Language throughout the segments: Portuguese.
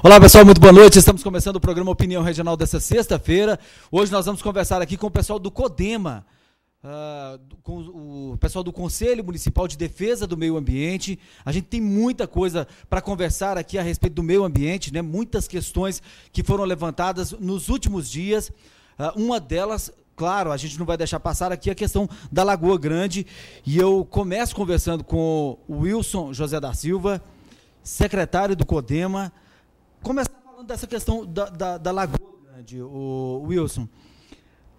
Olá pessoal, muito boa noite. Estamos começando o programa Opinião Regional dessa sexta-feira. Hoje nós vamos conversar aqui com o pessoal do CODEMA, uh, com o pessoal do Conselho Municipal de Defesa do Meio Ambiente. A gente tem muita coisa para conversar aqui a respeito do meio ambiente, né? muitas questões que foram levantadas nos últimos dias. Uh, uma delas claro, a gente não vai deixar passar aqui a questão da Lagoa Grande. E eu começo conversando com o Wilson José da Silva, secretário do CODEMA começar falando dessa questão da, da, da Lagoa Grande, o Wilson.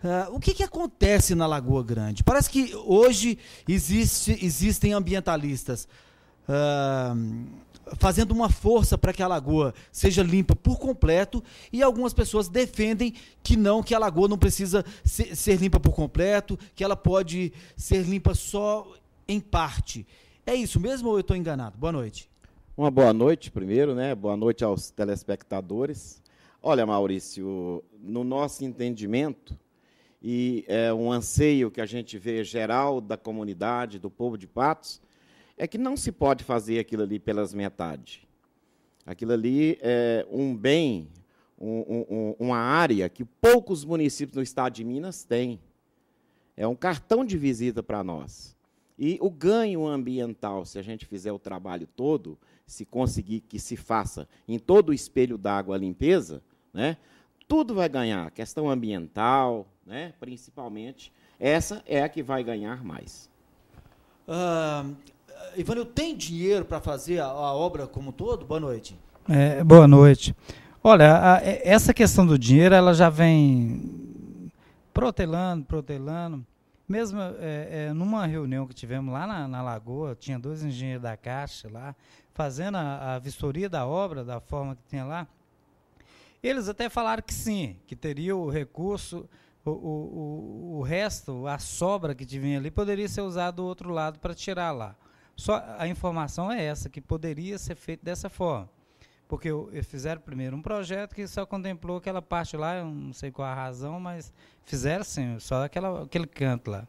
Uh, o que, que, acontece na Lagoa Grande? Parece que hoje existe, existem ambientalistas uh, fazendo uma força para que a lagoa seja limpa por completo e algumas pessoas defendem que não, que a lagoa não precisa ser, ser limpa por completo, que ela pode ser limpa só em parte. É isso mesmo ou eu estou enganado? Boa noite. Uma boa noite, primeiro, né? Boa noite aos telespectadores. Olha, Maurício, no nosso entendimento, e é um anseio que a gente vê geral da comunidade, do povo de Patos, é que não se pode fazer aquilo ali pelas metades. Aquilo ali é um bem, um, um, uma área que poucos municípios no estado de Minas têm. É um cartão de visita para nós. E o ganho ambiental, se a gente fizer o trabalho todo, se conseguir que se faça em todo o espelho d'água a limpeza, né, tudo vai ganhar. A questão ambiental, né, principalmente, essa é a que vai ganhar mais. Uh, ah, Ivanil, tem dinheiro para fazer a, a, obra como todo? Boa noite. É, boa noite. Olha, a, a, é, essa questão do dinheiro, ela já vem protelando, protelando. Mesmo é, é, numa reunião que tivemos lá na, na Lagoa, tinha dois engenheiros da Caixa lá, fazendo a, a vistoria da obra, da forma que tinha lá, eles até falaram que sim, que teria o recurso, o, o, o, resto, a sobra que tinha ali, poderia ser usado do outro lado para tirar lá. Só a informação é essa, que poderia ser feito dessa forma. Porque fizeram primeiro um projeto que só contemplou aquela parte lá, eu não sei qual a razão, mas fizeram sim, só aquela, aquele canto lá.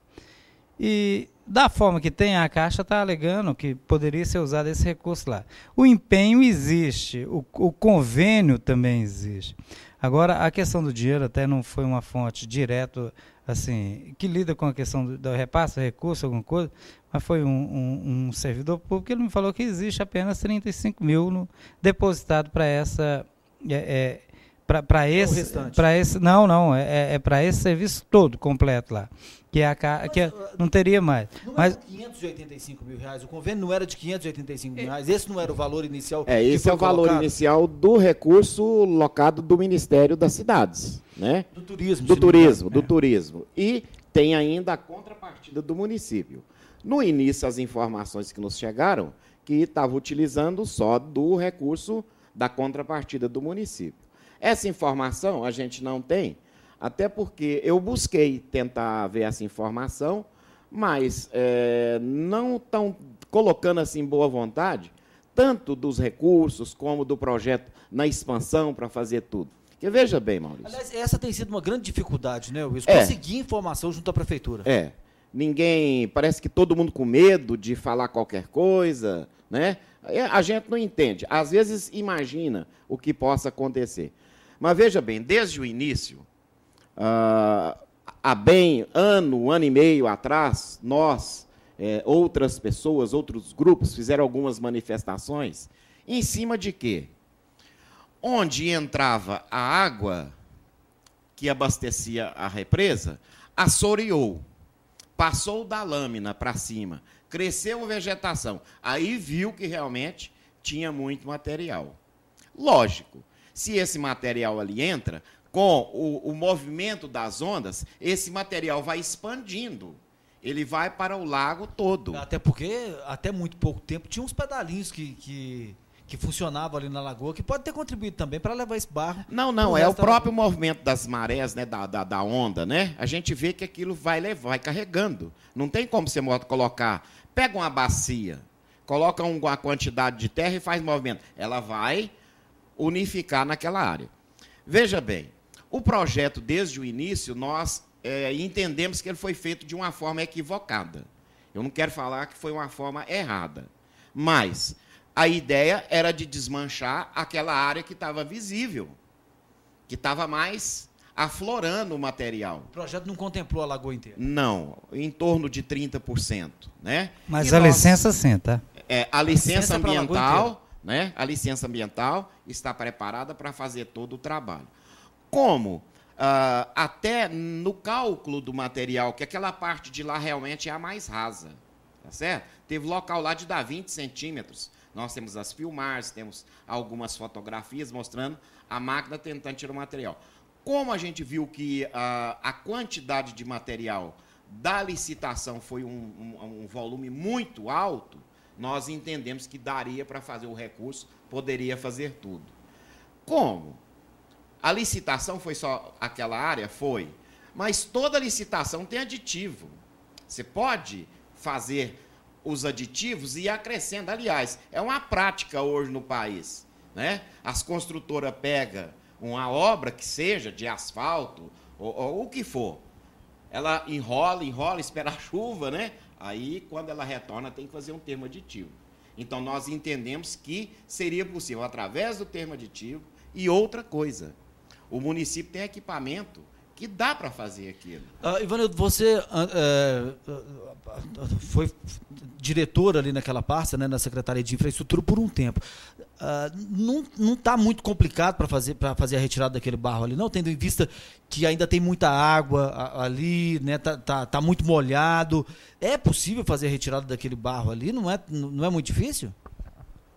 E da forma que tem, a Caixa está alegando que poderia ser usado esse recurso lá. O empenho existe, o, o convênio também existe. Agora, a questão do dinheiro até não foi uma fonte direta, assim, que lida com a questão do, do repasse, recurso, alguma coisa, mas foi um, um, um, servidor público, ele me falou que existe apenas 35 mil no, depositado para essa é, é, para esse, para esse, não, não, é, é, é para esse serviço todo completo lá, que é a mas, que é, ah, não teria mais. Não mas 585 mil reais, o convênio não era de 585 mil é. reais, esse não era o valor inicial. É esse é o valor inicial do recurso locado do Ministério das Cidades, né? Do turismo. Do turismo, do é. turismo. E tem ainda a contrapartida do município. No início, as informações que nos chegaram que estava utilizando só do recurso da contrapartida do município. Essa informação a gente não tem, até porque eu busquei tentar ver essa informação, mas é, não estão colocando assim boa vontade, tanto dos recursos como do projeto na expansão para fazer tudo. Que veja bem, Maurício. Aliás, essa tem sido uma grande dificuldade, né, Wilson? É. Conseguir é. informação junto à prefeitura. É. Ninguém. Parece que todo mundo com medo de falar qualquer coisa, né? É, a gente não entende. Às vezes imagina o que possa acontecer. Mas veja bem, desde o início, ah, há bem ano, ano e meio atrás, nós, é, outras pessoas, outros grupos, fizeram algumas manifestações. Em cima de quê? Onde entrava a água que abastecia a represa, assoreou, passou da lâmina para cima, cresceu a vegetação. Aí viu que realmente tinha muito material. Lógico, se esse material ali entra, com o, o movimento das ondas, esse material vai expandindo ele vai para o lago todo. Até porque, até muito pouco tempo, tinha uns pedalinhos que, que, que funcionavam ali na lagoa, que pode ter contribuído também para levar esse barro. Não, não, é o próprio lagoa. movimento das marés, né, da, da, da, onda, né? A gente vê que aquilo vai levar, vai carregando. Não tem como você colocar. Pega uma bacia, coloca uma quantidade de terra e faz movimento. Ela vai unificar naquela área. Veja bem, o projeto, desde o início, nós é, entendemos que ele foi feito de uma forma equivocada. Eu não quero falar que foi uma forma errada, mas a ideia era de desmanchar aquela área que estava visível, que estava mais aflorando o material. O projeto não contemplou a lagoa inteira? Não, em torno de 30%. Né? Mas e a nós, licença sim, É, a licença, a licença ambiental né? A licença ambiental está preparada para fazer todo o trabalho. Como? Uh, até no cálculo do material, que aquela parte de lá realmente é a mais rasa. Tá certo? Teve local lá de dar 20 centímetros. Nós temos as filmagens, temos algumas fotografias mostrando a máquina tentando tirar o material. Como a gente viu que a, ah, a quantidade de material da licitação foi um, um, um volume muito alto, nós entendemos que daria para fazer o recurso, poderia fazer tudo. Como? A licitação foi só aquela área? Foi. Mas toda licitação tem aditivo. Você pode fazer os aditivos e ir acrescendo. Aliás, é uma prática hoje no país. Né? As construtoras pegam uma obra que seja de asfalto ou, ou o que for. Ela enrola, enrola, espera a chuva, né? Aí, quando ela retorna, tem que fazer um termo aditivo. Então, nós entendemos que seria possível, através do termo aditivo, e outra coisa, o município tem equipamento que dá para fazer aquilo. Ah, Ivanildo, você ah, é, ah, ah, foi diretor ali naquela pasta, né, na Secretaria de Infraestrutura, por um tempo. Ah, não, não tá muito complicado para fazer para fazer a retirada daquele barro ali, não, tendo em vista que ainda tem muita água ali, né? Tá, tá, tá, muito molhado. É possível fazer a retirada daquele barro ali? Não é, não é muito difícil?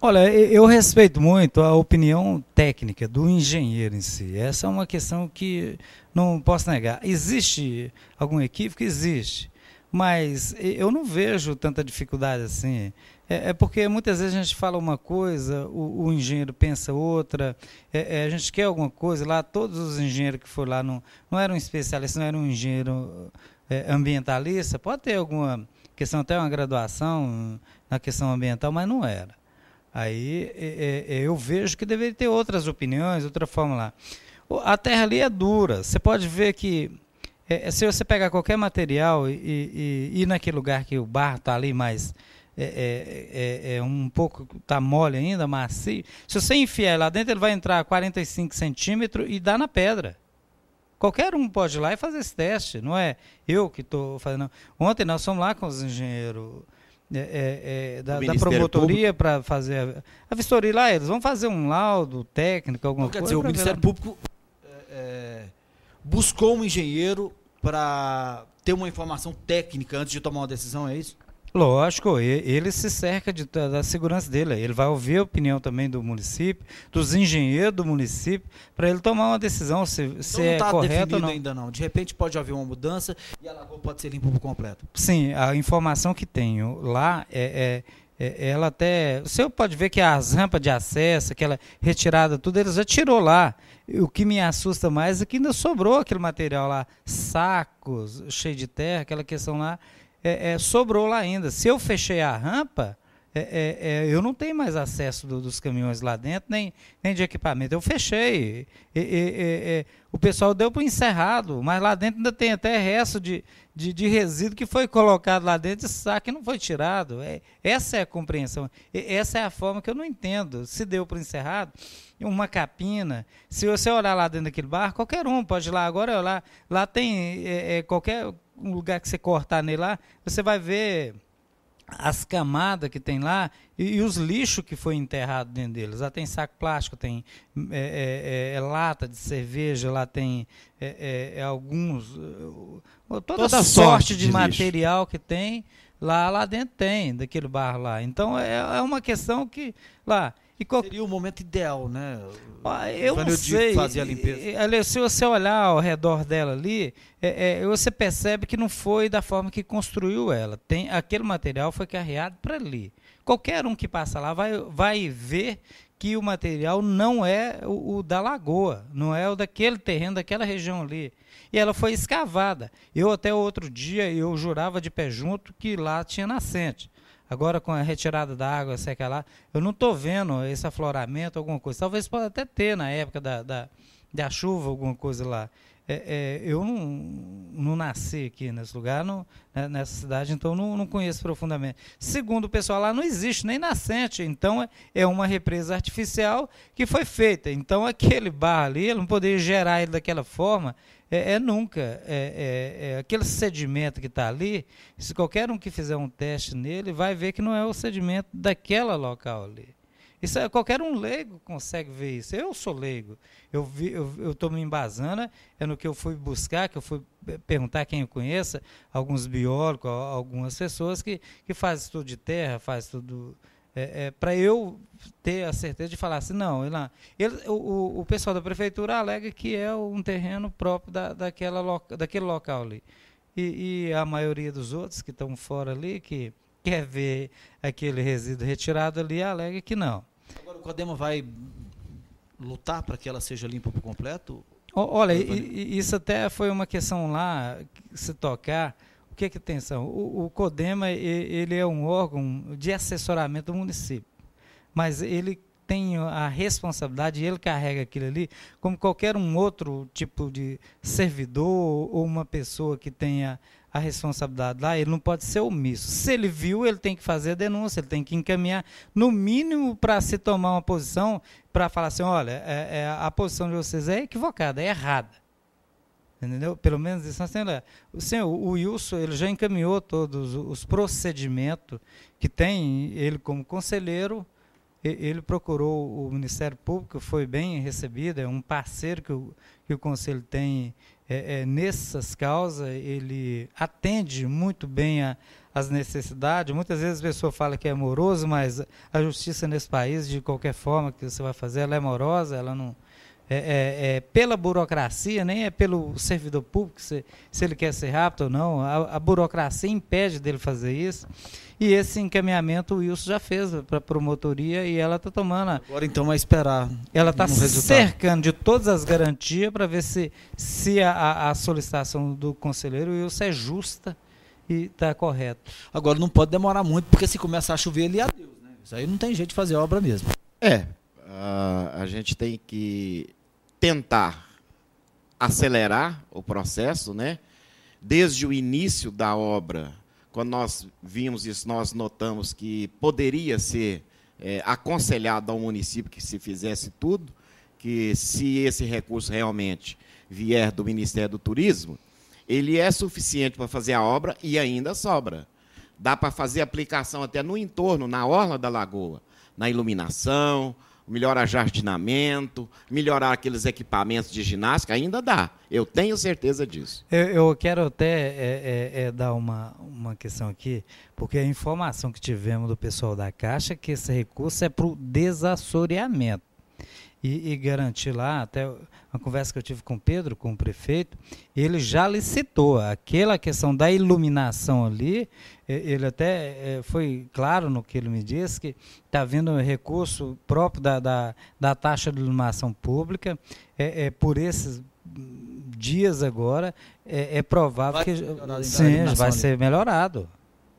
Olha, eu respeito muito a opinião técnica do engenheiro em si. Essa é uma questão que não posso negar. Existe algum equívoco? Existe. Mas eu não vejo tanta dificuldade assim. É, é porque muitas vezes a gente fala uma coisa, o, o engenheiro pensa outra, é, é, a gente quer alguma coisa. Lá, todos os engenheiros que foram lá não, não eram especialistas, não eram um engenheiro é, ambientalista. Pode ter alguma questão, até uma graduação na questão ambiental, mas não era. Aí é, é, eu vejo que deveria ter outras opiniões, outra forma lá. A terra ali é dura. Você pode ver que é, é, se você pegar qualquer material e, ir naquele lugar que o barro está ali mas É, é, é, é um pouco, está mole ainda, macio. Se você enfiar lá dentro, ele vai entrar 45 centímetros e dá na pedra. Qualquer um pode ir lá e fazer esse teste, não é eu que estou fazendo. Ontem nós fomos lá com os engenheiros é, é da, da, promotoria para fazer a, a vistoria lá. Eles vão fazer um laudo técnico, alguma não, quer coisa. Quer dizer, o Ministério Público buscou um engenheiro para ter uma informação técnica antes de tomar uma decisão, é isso? Lógico, ele se cerca de, da segurança dele. Ele vai ouvir a opinião também do município, dos engenheiros do município, para ele tomar uma decisão se, então se é tá correto ou não. ainda não. De repente pode haver uma mudança e a lagoa pode ser limpa por completo. Sim, a informação que tenho lá é, é é, ela até. O senhor pode ver que as rampas de acesso, aquela retirada, tudo, eles já tirou lá. O que me assusta mais é que ainda sobrou aquele material lá, sacos, cheio de terra, aquela questão lá, é, é, sobrou lá ainda. Se eu fechei a rampa, é, é, é, eu não tenho mais acesso do, dos caminhões lá dentro, nem, nem de equipamento. Eu fechei. E, o pessoal deu para encerrado, mas lá dentro ainda tem até resto de, de, de resíduo que foi colocado lá dentro e saco não foi tirado. É, essa é a compreensão. essa é a forma que eu não entendo. Se deu para encerrado, uma capina. Se você olhar lá dentro daquele bar, qualquer um pode ir lá agora olhar. Lá tem é, qualquer um lugar que você cortar nele lá, você vai ver as camadas que tem lá e, e os lixos que foi enterrado dentro deles. Lá tem saco plástico, tem é, é, é, é lata de cerveja, lá tem é, é, alguns. Toda, toda sorte, sorte de, de material lixo. que tem, lá, lá dentro tem, daquele bar lá. Então é, é uma questão que lá. Qual... Seria o momento ideal, né? Ah, eu não sei. Fazer a limpeza. É, se você olhar ao redor dela ali, é, é, você percebe que não foi da forma que construiu ela. Tem, aquele material foi carreado para ali. Qualquer um que passa lá vai, vai ver que o material não é o, o, da lagoa, não é o daquele terreno, daquela região ali. E ela foi escavada. Eu até outro dia, eu jurava de pé junto que lá tinha nascente. Agora com a retirada da água seca lá, eu não estou vendo esse afloramento, alguma coisa. Talvez possa até ter na época da, da, da chuva, alguma coisa lá. É, é, eu não, não, nasci aqui nesse lugar, não, né, nessa cidade, então não, não, conheço profundamente. Segundo o pessoal lá, não existe nem nascente, então é, é uma represa artificial que foi feita. Então aquele bar ali, não poderia gerar ele daquela forma, é, é nunca. É, é, é aquele sedimento que está ali, se qualquer um que fizer um teste nele, vai ver que não é o sedimento daquela local ali. Isso é, qualquer um leigo consegue ver isso. Eu sou leigo. Eu estou me embasando, é no que eu fui buscar, que eu fui perguntar quem eu conheça, alguns biólogos, algumas pessoas que, que fazem estudo de terra, fazem estudo é, é, para eu ter a certeza de falar assim, não, ele, ele, o, o pessoal da prefeitura alega que é um terreno próprio da, daquela loca, daquele local ali. E, e, a maioria dos outros que estão fora ali, que quer ver aquele resíduo retirado ali, alega que não. Agora o Codema vai lutar para que ela seja limpa por completo? Olha, isso até foi uma questão lá, se tocar, o que é que O, o CODEMA ele é um órgão de assessoramento do município, mas ele tem a responsabilidade, ele carrega aquilo ali, como qualquer um outro tipo de servidor ou uma pessoa que tenha a responsabilidade lá, ele não pode ser omisso. Se ele viu, ele tem que fazer a denúncia, ele tem que encaminhar, no mínimo, para se tomar uma posição, para falar assim: olha, é, é, a posição de vocês é equivocada, é errada. Entendeu? Pelo menos isso nós assim, assim, O, senhor, o Wilson ele já encaminhou todos os procedimentos que tem ele como conselheiro. Ele procurou o Ministério Público, foi bem recebido, é um parceiro que o, que o Conselho tem é, é, nessas causas, ele atende muito bem a, as necessidades. Muitas vezes a pessoa fala que é amoroso, mas a justiça nesse país, de qualquer forma que você vai fazer, ela é amorosa, ela não, é, é, é, pela burocracia, nem é pelo servidor público, se, se ele quer ser rápido ou não. A, a, burocracia impede dele fazer isso. E esse encaminhamento o Wilson já fez para a promotoria e ela está tomando. Agora então vai esperar. Ela está cercando de todas as garantias para ver se, se a, a, solicitação do conselheiro Wilson é justa e está correta. Agora não pode demorar muito, porque se começar a chover, ele é adeus. Né? Isso aí não tem jeito de fazer obra mesmo. É, a gente tem que tentar acelerar o processo, né? Desde o início da obra, quando nós vimos isso, nós notamos que poderia ser é, aconselhado ao município que se fizesse tudo, que se esse recurso realmente vier do Ministério do Turismo, ele é suficiente para fazer a obra e ainda sobra. Dá para fazer aplicação até no entorno, na orla da lagoa, na iluminação, melhorar jardinamento, melhorar aqueles equipamentos de ginástica, ainda dá. Eu tenho certeza disso. Eu, eu quero até é, é, é dar uma, uma questão aqui, porque a informação que tivemos do pessoal da Caixa é que esse recurso é para o desassoreamento e, e garantir lá, até uma conversa que eu tive com o Pedro, com o prefeito, ele já licitou aquela questão da iluminação ali, ele até é, foi claro no que ele me disse, que está vindo um recurso próprio da, da, da, taxa de iluminação pública, é, é por esses dias agora, é, é provável vai que então, sim, vai ali. ser melhorado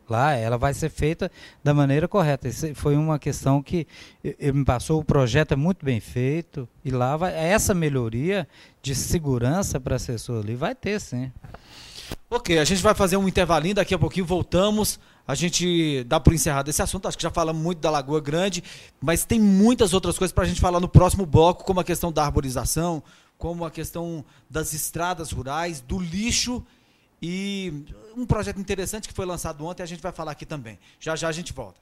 lá, ela vai ser feita da maneira correta. Isso foi uma questão que me passou, o projeto é muito bem feito e lá vai, essa melhoria de segurança para a assessora ali vai ter sim. Ok, a gente vai fazer um intervalinho, daqui a pouquinho voltamos. A gente dá por encerrado esse assunto, acho que já falamos muito da Lagoa Grande, mas tem muitas outras coisas para a gente falar no próximo bloco, como a questão da arborização, como a questão das estradas rurais, do lixo e um projeto interessante que foi lançado ontem, a gente vai falar aqui também. Já já a gente volta.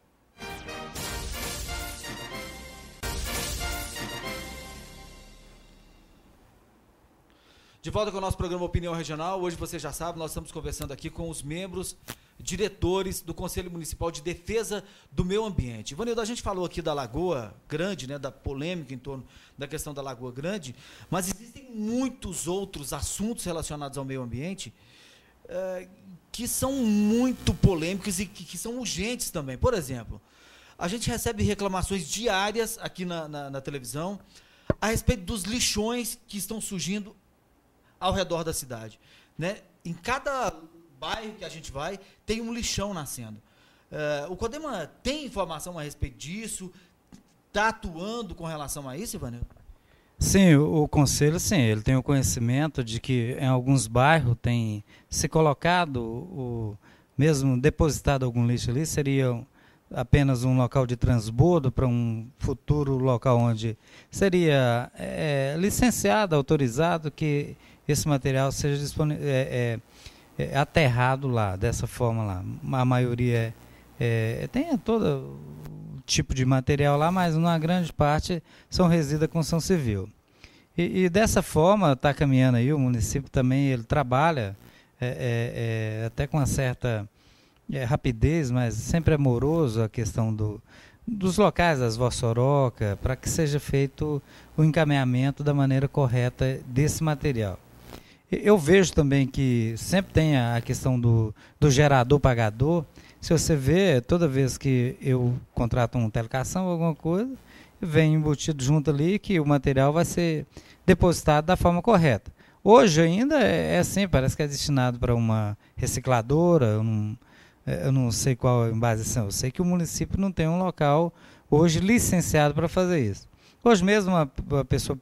De volta com o nosso programa Opinião Regional. Hoje você já sabe, nós estamos conversando aqui com os membros diretores do Conselho Municipal de Defesa do Meio Ambiente. Ivanildo, a gente falou aqui da Lagoa Grande, né, da polêmica em torno da questão da Lagoa Grande, mas existem muitos outros assuntos relacionados ao meio ambiente eh, que são muito polêmicos e que, que, são urgentes também. Por exemplo, a gente recebe reclamações diárias aqui na, na, na televisão a respeito dos lixões que estão surgindo ao redor da cidade. Né? Em cada bairro que a gente vai, tem um lixão nascendo. Uh, o Codema tem informação a respeito disso? Está atuando com relação a isso, Ivanildo? Sim, o, conselho, sim, ele tem o conhecimento de que em alguns bairros tem se colocado, o, mesmo depositado algum lixo ali, seria apenas um local de transbordo para um futuro local onde seria é, é licenciado, autorizado que esse material seja disponível, é, é, é, aterrado lá, dessa forma lá. A maioria é, tem toda tipo de material lá, mas uma grande parte são da construção civil. E, e dessa forma está caminhando aí, o município também ele trabalha é, é, é até com uma certa é, rapidez, mas sempre amoroso a questão do, dos locais das Vossoroca, para que seja feito o encaminhamento da maneira correta desse material. Eu vejo também que sempre tem a questão do, do gerador pagador, se você vê, toda vez que eu contrato uma telecação ou alguma coisa, vem embutido junto ali que o material vai ser depositado da forma correta. Hoje ainda é, é assim, parece que é destinado para uma recicladora, eu não, é, eu não sei qual é a são Eu sei que o município não tem um local hoje licenciado para fazer isso. Hoje mesmo a pessoa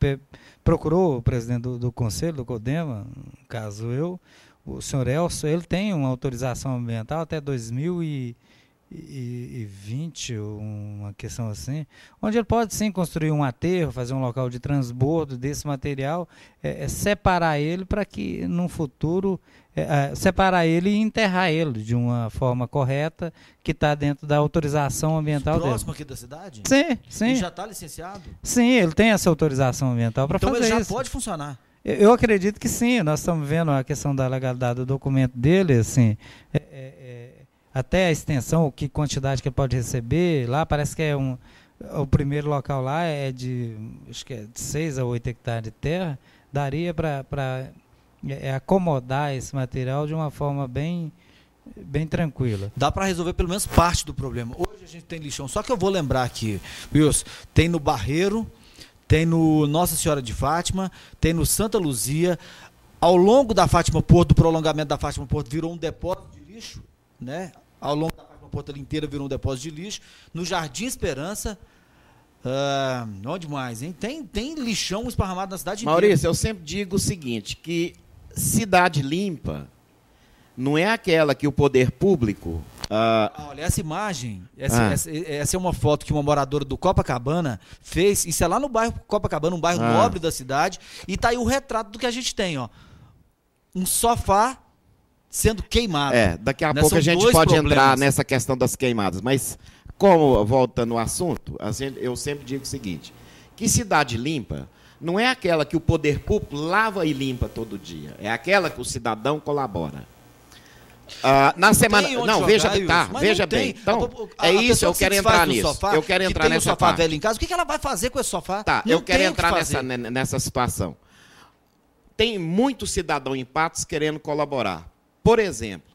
procurou o presidente do, do conselho, do CODEMA, no caso eu, o senhor Elson, ele tem uma autorização ambiental até 2020, uma questão assim, onde ele pode sim construir um aterro, fazer um local de transbordo desse material, é, é separar ele para que no futuro, é, é, separar ele e enterrar ele de uma forma correta que está dentro da autorização ambiental Próximo dele. Próximo aqui da cidade? Sim, sim. Ele já está licenciado? Sim, ele tem essa autorização ambiental para então fazer isso. Então ele já isso. pode funcionar? Eu acredito que sim, nós estamos vendo a questão da legalidade do documento dele, assim, é, é, é até a extensão, o que quantidade que ele pode receber, lá parece que é um. O primeiro local lá é de acho que é de 6 a 8 hectares de terra, daria para é, é, acomodar esse material de uma forma bem, bem tranquila. Dá para resolver pelo menos parte do problema. Hoje a gente tem lixão, só que eu vou lembrar aqui, Wilson, tem no Barreiro, tem no Nossa Senhora de Fátima, tem no Santa Luzia. Ao longo da Fátima Porto, do prolongamento da Fátima Porto, virou um depósito de lixo, né? Ao longo da Fátima Porto inteira virou um depósito de lixo. No Jardim Esperança, uh, onde mais, hein? Tem, tem lixão esparramado na cidade Maurício, inteira. eu sempre digo o seguinte, que cidade limpa não é aquela que o poder público ah, olha, essa imagem, essa, ah. essa, essa, é uma foto que uma moradora do Copacabana fez. Isso é lá no bairro Copacabana, um bairro ah. nobre da cidade. E tá aí o retrato do que a gente tem, ó. Um sofá sendo queimado. É, daqui a né? pouco São a gente pode problemas. entrar nessa questão das queimadas. Mas, como volta no assunto, eu sempre digo o seguinte: que cidade limpa não é aquela que o poder público lava e limpa todo dia, é aquela que o cidadão colabora. Ah, na não semana. Tá, não, veja, bem, tá, veja bem. Então, a, a, é isso, eu quero, entrar nisso. Sofá, eu quero entrar que tem nessa. Tem um sofá parte. velho em casa, o que ela vai fazer com esse sofá? Tá, não eu quero entrar que nessa, nessa situação. Tem muito cidadão em Patos querendo colaborar. Por exemplo,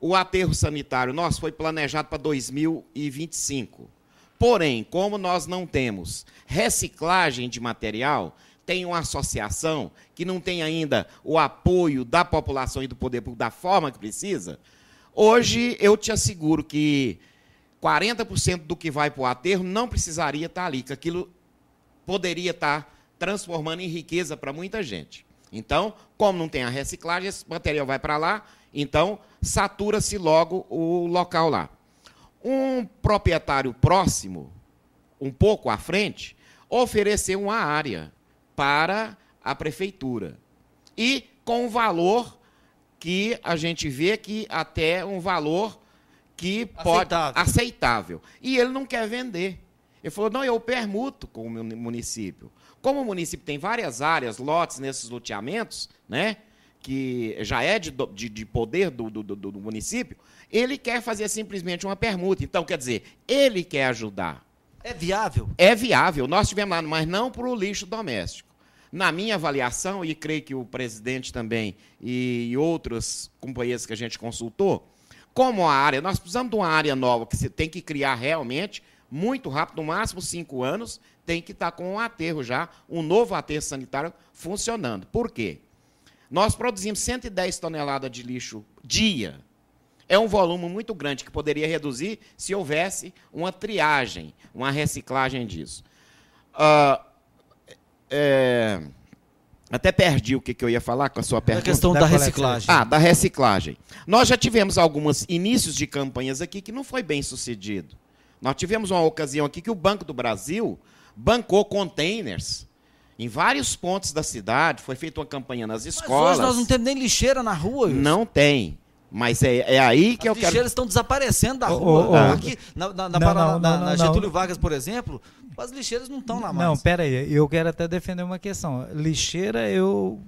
o aterro sanitário nosso foi planejado para 2025. Porém, como nós não temos reciclagem de material, tem uma associação que não tem ainda o apoio da população e do poder público da forma que precisa, hoje eu te asseguro que 40% do que vai para o aterro não precisaria estar tá ali, que aquilo poderia estar tá transformando em riqueza para muita gente. Então, como não tem a reciclagem, esse material vai para lá, então satura-se logo o local lá. Um proprietário próximo, um pouco à frente, ofereceu uma área para a prefeitura. E com um valor que a gente vê que até um valor que pode aceitável. aceitável. E ele não quer vender. Ele falou: "Não, eu permuto com o município". Como o município tem várias áreas, lotes nesses loteamentos, né? que já é de, de, de poder do, do, do, do, município, ele quer fazer simplesmente uma permuta. Então, quer dizer, ele quer ajudar. É viável? É viável. Nós tivemos lá, mas não para o lixo doméstico. Na minha avaliação, e creio que o presidente também e outros companheiros que a gente consultou, como a área, nós precisamos de uma área nova que você tem que criar realmente, muito rápido, no máximo cinco anos, tem que estar tá com um aterro já, um novo aterro sanitário funcionando. Por quê? Nós produzimos 110 toneladas de lixo dia. É um volume muito grande que poderia reduzir se houvesse uma triagem, uma reciclagem disso. Uh, é... Até perdi o que, que, eu ia falar com a sua pergunta. A questão da, da reciclagem. Ah, da reciclagem. Nós já tivemos alguns inícios de campanhas aqui que não foi bem sucedido. Nós tivemos uma ocasião aqui que o Banco do Brasil bancou containers em vários pontos da cidade. Foi feita uma campanha nas escolas. Mas hoje nós não temos nem lixeira na rua. Não tem. Mas é, é aí que As eu quero. As lixeiras estão desaparecendo da rua. Oh, oh, oh. Aqui na, na, na, não, não, na Getúlio Vargas, por exemplo, as lixeiras não estão lá mais. Não, pera aí. Eu quero até defender uma questão. Lixeira, eu.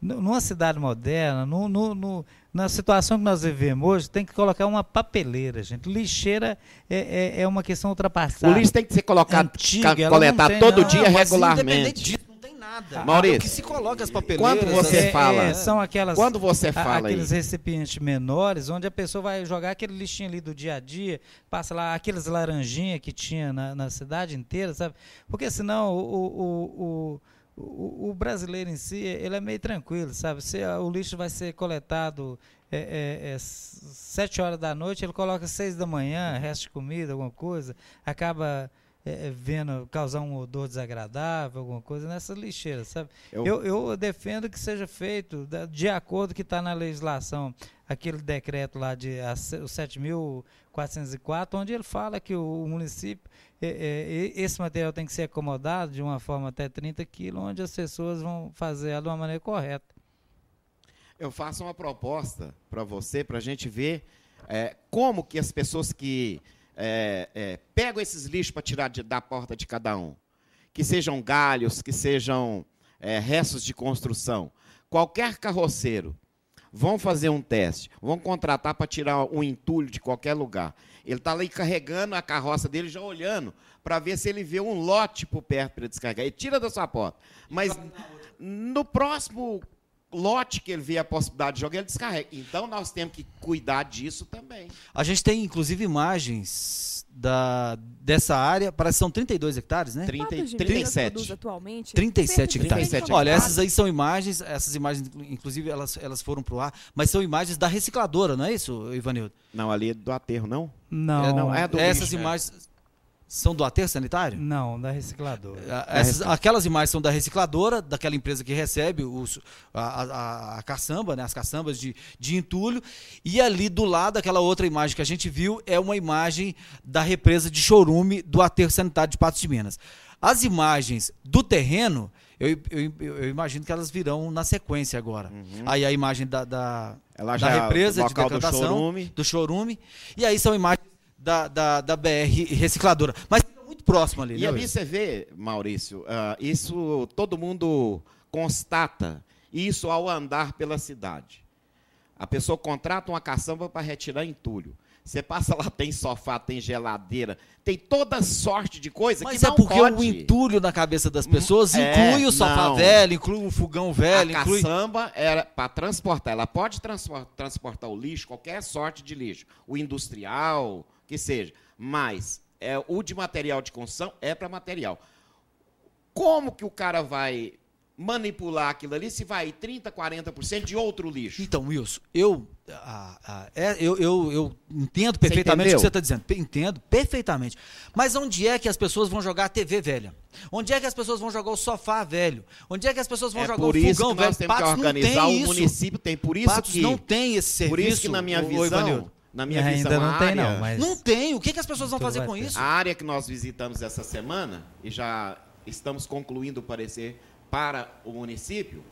Numa cidade moderna, no, no, no na situação que nós vivemos hoje, tem que colocar uma papeleira, gente. Lixeira é, é, é uma questão ultrapassada. O lixo tem que ser colocado, Antiga, coletado todo não, dia regularmente. Independente disso, nada. Maurício, é que se coloca as papeleiras. Quando você é, fala, é, são aquelas Quando você fala aqueles aí. recipientes menores onde a pessoa vai jogar aquele lixinho ali do dia a dia, passa lá aqueles laranjinha que tinha na, na cidade inteira, sabe? Porque senão o, o, o o, o, brasileiro em si, ele é meio tranquilo, sabe? Se o lixo vai ser coletado é, é, é, sete horas da noite, ele coloca seis da manhã, resto de comida, alguma coisa, acaba é, é, vendo causar um odor desagradável, alguma coisa nessa lixeira, sabe? Eu, eu, eu defendo que seja feito de acordo que está na legislação, aquele decreto lá de 7.404, onde ele fala que o, o município, é, é, esse material tem que ser acomodado de uma forma até 30 quilos, onde as pessoas vão fazer ela de uma maneira correta. Eu faço uma proposta para você, para a gente ver é, como que as pessoas que é, é, pegam esses lixos para tirar de, da porta de cada um. Que sejam galhos, que sejam é, restos de construção. Qualquer carroceiro, vão fazer um teste, vão contratar para tirar um entulho de qualquer lugar. Ele está ali carregando a carroça dele, já olhando, para ver se ele vê um lote por perto para descarregar. e tira da sua porta. Mas no próximo lote que ele vê a possibilidade de jogar ele descarrega. Então nós temos que cuidar disso também. A gente tem, inclusive, imagens da, dessa área, parece que são 32 hectares, né? 30, 37. Atualmente, 37 hectares. 37 Olha, essas aí são imagens, essas imagens, inclusive, elas, elas foram pro ar, mas são imagens da recicladora, não é isso, Ivanildo? Não, ali é do aterro, não? Não. É, não, é do Essas lixo, é. imagens... É. São do aterro sanitário? Não, da recicladora. É, essas, Aquelas imagens são da recicladora, daquela empresa que recebe os, a, a, a, caçamba, né, as caçambas de, de entulho. E ali do lado, aquela outra imagem que a gente viu é uma imagem da represa de chorume do aterro sanitário de Patos de Minas. As imagens do terreno, eu, eu, eu imagino que elas virão na sequência agora. Uhum. Aí a imagem da, da, da é represa de decantação, do chorume. do chorume. E aí são imagens da, da, da BR recicladora. Mas muito próximo ali. E né, ali você vê, Maurício, uh, isso todo mundo constata isso ao andar pela cidade. A pessoa contrata uma caçamba para retirar entulho. Você passa lá, tem sofá, tem geladeira, tem toda sorte de coisa Mas que é não porque pode. o entulho na cabeça das hum, pessoas é, inclui é, o sofá não. velho, inclui o fogão velho, a inclui... caçamba era para transportar, ela pode transportar o lixo, qualquer sorte de lixo, o industrial, que seja, mas é, o de material de construção é para material. Como que o cara vai manipular aquilo ali se vai 30%, 40% de outro lixo? Então, Wilson, eu, ah, ah, é, eu, eu, eu entendo perfeitamente o que você está dizendo. Entendo perfeitamente. Mas onde é que as pessoas vão jogar a TV velha? Onde é que as pessoas vão jogar o sofá velho? Onde é que as pessoas vão é jogar o fogão velho? Patos não tem município tem. Por isso Patos que, não tem esse serviço. Por isso que, na minha o, visão... O na minha é, visão, ainda não tem, não, mas... não tem. O que, que as pessoas vão fazer com ter. isso? A área que nós visitamos essa semana, e já estamos concluindo o parecer para o município,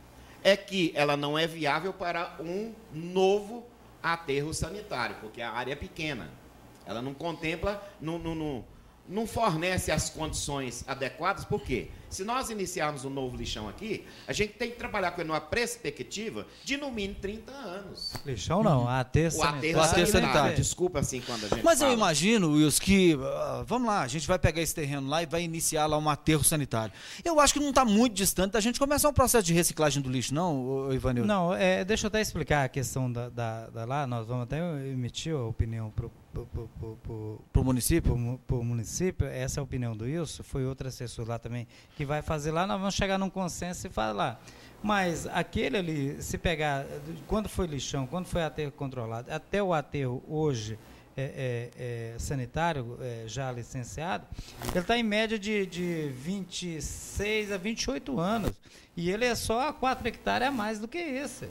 é que ela não é viável para um novo aterro sanitário, porque a área é pequena. Ela não contempla, no não fornece as condições adequadas, por quê? Se nós iniciarmos um novo lixão aqui, a gente tem que trabalhar com uma perspectiva de no mínimo 30 anos. Lixão não, aterro sanitário. O aterro sanitário. Desculpa assim quando a gente Mas fala. eu imagino, Wilson, que, ah, vamos lá, a gente vai pegar esse terreno lá e vai iniciar lá um aterro sanitário. Eu acho que não está muito distante da gente começar um processo de reciclagem do lixo, não, Ivanil? Não, é, deixa eu até explicar a questão da, da, da lá, nós vamos até emitir a opinião para o para o município? Para o município, essa é a opinião do Wilson, foi outro assessor lá também, que vai fazer lá, nós vamos chegar num consenso e falar. Mas aquele ali, se pegar, quando foi lixão, quando foi aterro controlado, até o aterro hoje é, é, é, sanitário, é, já licenciado, ele está em média de, de 26 a 28 anos. E ele é só 4 hectares a mais do que esse.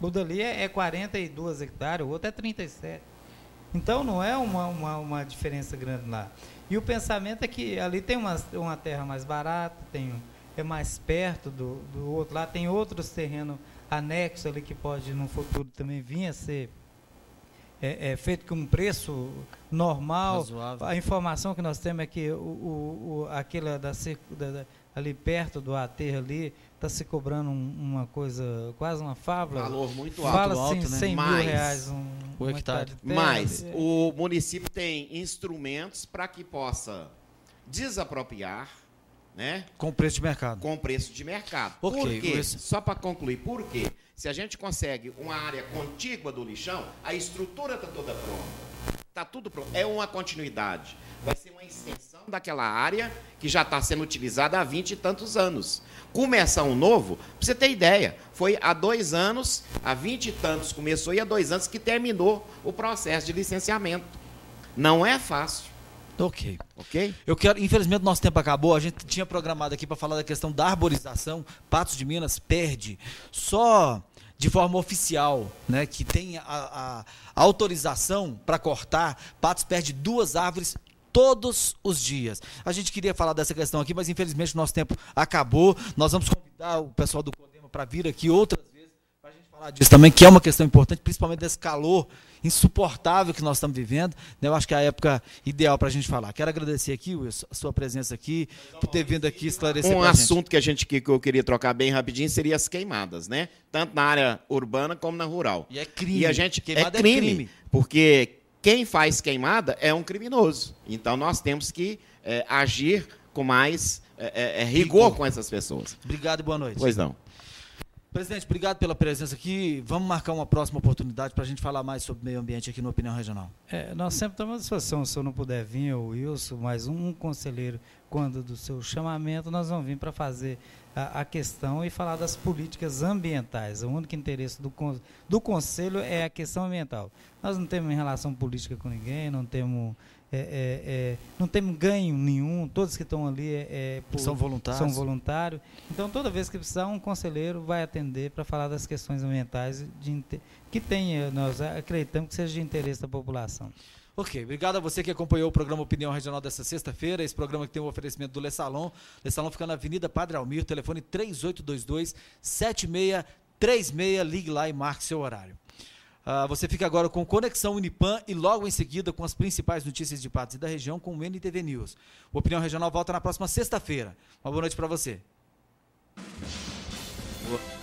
O dali é 42 é hectares, o outro é 37. Então não é uma, uma, uma diferença grande lá. E o pensamento é que ali tem uma, uma terra mais barata, tem, é mais perto do, do outro, lá tem outros terrenos anexos ali que pode no futuro também vir a ser é, é, feito com um preço normal. Razoável. A informação que nós temos é que o, o, o aquela da, da, ali perto do aterro ali está se cobrando um, uma coisa, quase uma fábula. Valor muito alto. Fala assim, alto, né? 100 Mais. mil reais um, o hectare. hectare Mas é. o município tem instrumentos para que possa desapropriar, né? Com preço de mercado. Com preço de mercado. Okay, por quê? Só para concluir, por quê? Se a gente consegue uma área contígua do lixão, a estrutura está toda pronta. Está tudo pronto. É uma continuidade. Vai ser uma extensão daquela área que já está sendo utilizada há vinte e tantos anos. Começar um novo, para você ter ideia, foi há dois anos, há vinte e tantos começou e há dois anos que terminou o processo de licenciamento. Não é fácil. Ok. Ok? Eu quero, infelizmente, nosso tempo acabou. A gente tinha programado aqui para falar da questão da arborização. Patos de Minas perde só de forma oficial, né, que tem a, a autorização para cortar. Patos perde duas árvores todos os dias. A gente queria falar dessa questão aqui, mas infelizmente o nosso tempo acabou. Nós vamos convidar o pessoal do Codema para vir aqui outras vezes para a gente falar disso também, que é uma questão importante, principalmente desse calor insuportável que nós estamos vivendo. Né? Eu acho que é a época ideal para a gente falar. Quero agradecer aqui, Wilson, a sua presença aqui, por ter vindo aqui esclarecer. Um assunto que a gente que eu queria trocar bem rapidinho seria as queimadas, né? Tanto na área urbana como na rural. E é crime. E a gente queimada é crime, é crime. porque quem faz queimada é um criminoso. Então nós temos que é, agir com mais é, é, é rigor com essas pessoas. Obrigado e boa noite. Pois não. Presidente, obrigado pela presença aqui. Vamos marcar uma próxima oportunidade para a gente falar mais sobre meio ambiente aqui no Opinião Regional. É, nós sempre estamos à disposição. Se eu não puder vir, o Wilson, mais um conselheiro, quando do seu chamamento, nós vamos vir para fazer a, a, questão e falar das políticas ambientais. O único interesse do, do Conselho é a questão ambiental. Nós não temos relação política com ninguém, não temos. É, é, é não temos ganho nenhum, todos que estão ali é, é por, são, voluntários. são voluntários. Então, toda vez que precisar, um conselheiro vai atender para falar das questões ambientais de, que tem, nós acreditamos que seja de interesse da população. Ok, obrigado a você que acompanhou o programa Opinião Regional dessa sexta-feira. Esse programa que tem o oferecimento do Le Salon. Le Salon fica na Avenida Padre Almir, telefone 3822-7636. Ligue lá e marque seu horário. Uh, você fica agora com Conexão Unipan e logo em seguida com as principais notícias de partes da região com o NTV News. O Opinião Regional volta na próxima sexta-feira. Uma boa noite para você. Boa.